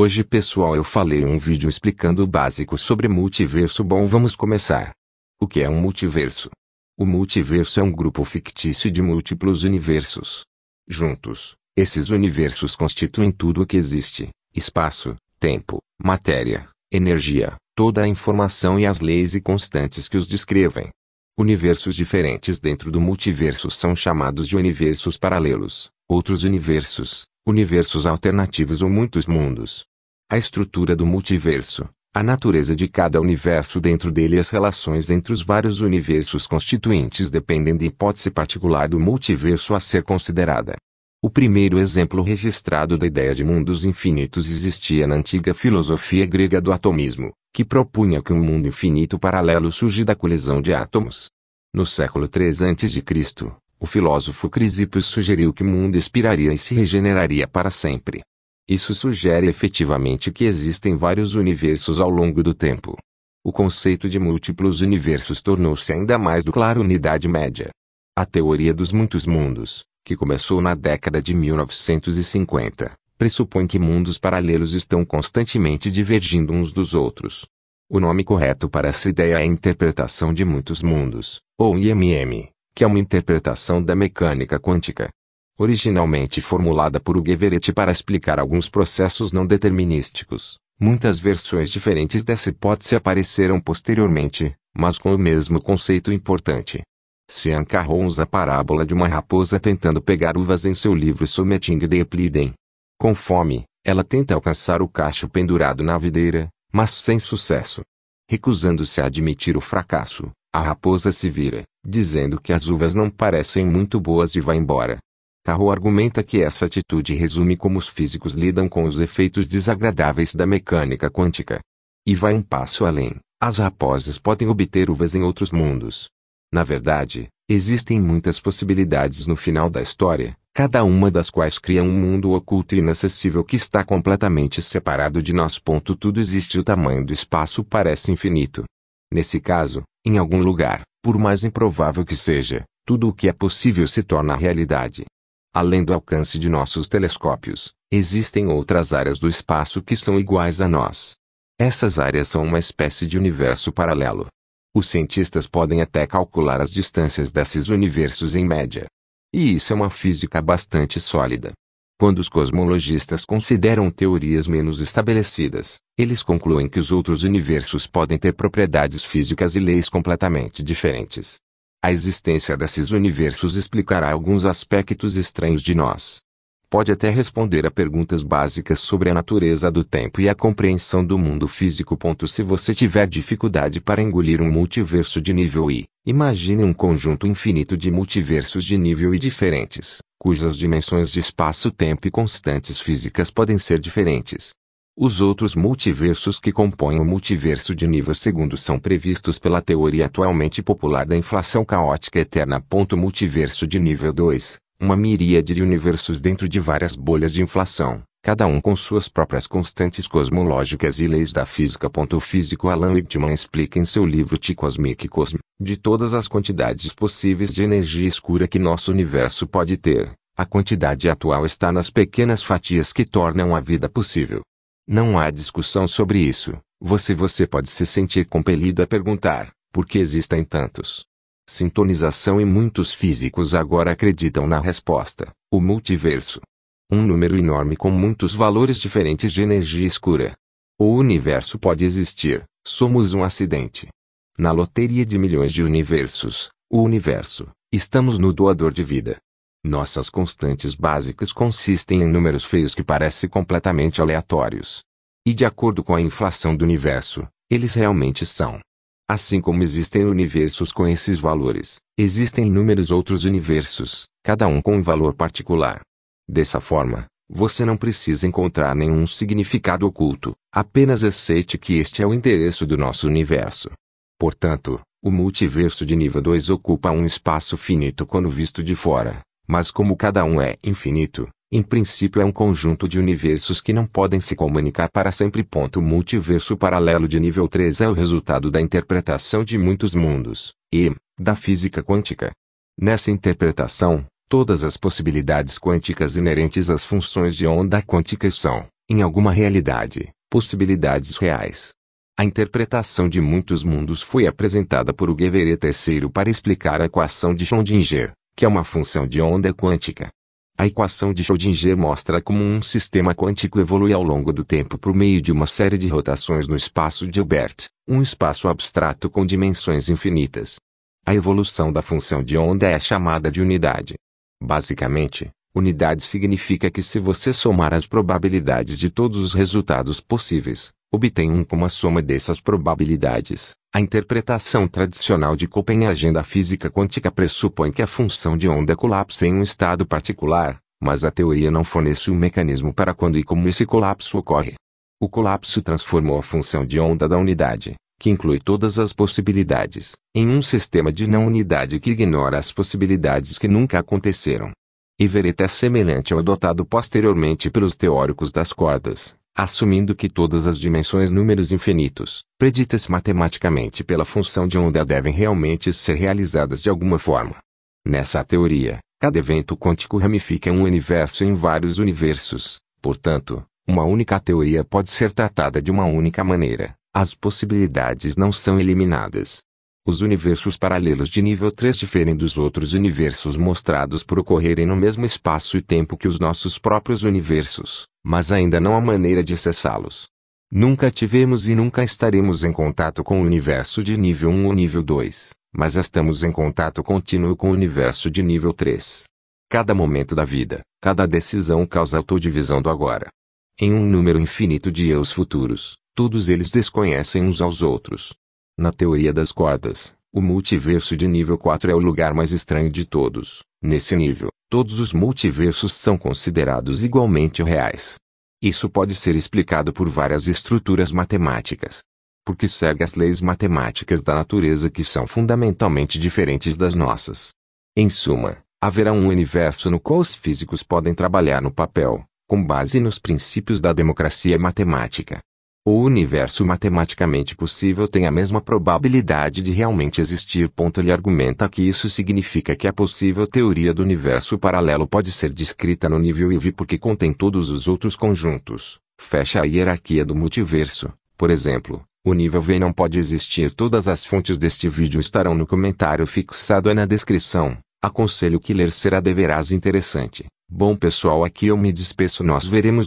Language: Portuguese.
Hoje pessoal eu falei um vídeo explicando o básico sobre multiverso. Bom vamos começar. O que é um multiverso? O multiverso é um grupo fictício de múltiplos universos. Juntos, esses universos constituem tudo o que existe: espaço, tempo, matéria, energia, toda a informação e as leis e constantes que os descrevem. Universos diferentes dentro do multiverso são chamados de universos paralelos, outros universos, universos alternativos ou muitos mundos a estrutura do multiverso, a natureza de cada universo dentro dele e as relações entre os vários universos constituintes dependem da de hipótese particular do multiverso a ser considerada. O primeiro exemplo registrado da ideia de mundos infinitos existia na antiga filosofia grega do atomismo, que propunha que um mundo infinito paralelo surge da colisão de átomos. No século III a.C., o filósofo Crisipo sugeriu que o mundo expiraria e se regeneraria para sempre. Isso sugere efetivamente que existem vários universos ao longo do tempo. O conceito de múltiplos universos tornou-se ainda mais do claro unidade média. A teoria dos muitos mundos, que começou na década de 1950, pressupõe que mundos paralelos estão constantemente divergindo uns dos outros. O nome correto para essa ideia é interpretação de muitos mundos, ou IMM, que é uma interpretação da mecânica quântica originalmente formulada por Ugeveretti para explicar alguns processos não determinísticos. Muitas versões diferentes dessa hipótese apareceram posteriormente, mas com o mesmo conceito importante. Sean Carron usa a parábola de uma raposa tentando pegar uvas em seu livro Someting the Epliden. Com fome, ela tenta alcançar o cacho pendurado na videira, mas sem sucesso. Recusando-se a admitir o fracasso, a raposa se vira, dizendo que as uvas não parecem muito boas e vai embora. Carro argumenta que essa atitude resume como os físicos lidam com os efeitos desagradáveis da mecânica quântica. E vai um passo além: as raposas podem obter uvas em outros mundos. Na verdade, existem muitas possibilidades no final da história, cada uma das quais cria um mundo oculto e inacessível que está completamente separado de nós. Tudo existe, o tamanho do espaço parece infinito. Nesse caso, em algum lugar, por mais improvável que seja, tudo o que é possível se torna realidade. Além do alcance de nossos telescópios, existem outras áreas do espaço que são iguais a nós. Essas áreas são uma espécie de universo paralelo. Os cientistas podem até calcular as distâncias desses universos em média. E isso é uma física bastante sólida. Quando os cosmologistas consideram teorias menos estabelecidas, eles concluem que os outros universos podem ter propriedades físicas e leis completamente diferentes. A existência desses universos explicará alguns aspectos estranhos de nós. Pode até responder a perguntas básicas sobre a natureza do tempo e a compreensão do mundo físico. Se você tiver dificuldade para engolir um multiverso de nível I, imagine um conjunto infinito de multiversos de nível I diferentes, cujas dimensões de espaço-tempo e constantes físicas podem ser diferentes. Os outros multiversos que compõem o multiverso de nível segundo são previstos pela teoria atualmente popular da inflação caótica eterna. Multiverso de nível 2, uma miríade de universos dentro de várias bolhas de inflação, cada um com suas próprias constantes cosmológicas e leis da física. O físico Alan Wittmann explica em seu livro T Cosmic Cosm, de todas as quantidades possíveis de energia escura que nosso universo pode ter, a quantidade atual está nas pequenas fatias que tornam a vida possível. Não há discussão sobre isso. Você você pode se sentir compelido a perguntar, por que existem tantos? Sintonização e muitos físicos agora acreditam na resposta, o multiverso. Um número enorme com muitos valores diferentes de energia escura. O universo pode existir, somos um acidente. Na loteria de milhões de universos, o universo, estamos no doador de vida. Nossas constantes básicas consistem em números feios que parecem completamente aleatórios. E de acordo com a inflação do universo, eles realmente são. Assim como existem universos com esses valores, existem inúmeros outros universos, cada um com um valor particular. Dessa forma, você não precisa encontrar nenhum significado oculto, apenas aceite que este é o interesse do nosso universo. Portanto, o multiverso de nível 2 ocupa um espaço finito quando visto de fora, mas como cada um é infinito, em princípio é um conjunto de universos que não podem se comunicar para sempre. O multiverso paralelo de nível 3 é o resultado da interpretação de muitos mundos, e, da física quântica. Nessa interpretação, todas as possibilidades quânticas inerentes às funções de onda quântica são, em alguma realidade, possibilidades reais. A interpretação de muitos mundos foi apresentada por Guevara III para explicar a equação de Schrödinger, que é uma função de onda quântica. A equação de Schrödinger mostra como um sistema quântico evolui ao longo do tempo por meio de uma série de rotações no espaço de Hilbert, um espaço abstrato com dimensões infinitas. A evolução da função de onda é chamada de unidade. Basicamente, Unidade significa que se você somar as probabilidades de todos os resultados possíveis, obtém um como a soma dessas probabilidades. A interpretação tradicional de Copenhagen é da física quântica pressupõe que a função de onda colapse em um estado particular, mas a teoria não fornece um mecanismo para quando e como esse colapso ocorre. O colapso transformou a função de onda da unidade, que inclui todas as possibilidades, em um sistema de não unidade que ignora as possibilidades que nunca aconteceram. E vereta é semelhante ao adotado posteriormente pelos teóricos das cordas, assumindo que todas as dimensões números infinitos, preditas matematicamente pela função de onda devem realmente ser realizadas de alguma forma. Nessa teoria, cada evento quântico ramifica um universo em vários universos, portanto, uma única teoria pode ser tratada de uma única maneira, as possibilidades não são eliminadas, os universos paralelos de nível 3 diferem dos outros universos mostrados por ocorrerem no mesmo espaço e tempo que os nossos próprios universos, mas ainda não há maneira de acessá-los. Nunca tivemos e nunca estaremos em contato com o universo de nível 1 ou nível 2, mas estamos em contato contínuo com o universo de nível 3. Cada momento da vida, cada decisão causa a autodivisão do agora. Em um número infinito de eus futuros, todos eles desconhecem uns aos outros, na teoria das cordas, o multiverso de nível 4 é o lugar mais estranho de todos. Nesse nível, todos os multiversos são considerados igualmente reais. Isso pode ser explicado por várias estruturas matemáticas. Porque segue as leis matemáticas da natureza que são fundamentalmente diferentes das nossas. Em suma, haverá um universo no qual os físicos podem trabalhar no papel, com base nos princípios da democracia matemática. O universo matematicamente possível tem a mesma probabilidade de realmente existir. Ele argumenta que isso significa que a possível teoria do universo paralelo pode ser descrita no nível IV porque contém todos os outros conjuntos. Fecha a hierarquia do multiverso. Por exemplo, o nível V não pode existir. Todas as fontes deste vídeo estarão no comentário fixado na descrição. Aconselho que ler será deverás interessante. Bom pessoal, aqui eu me despeço. Nós veremos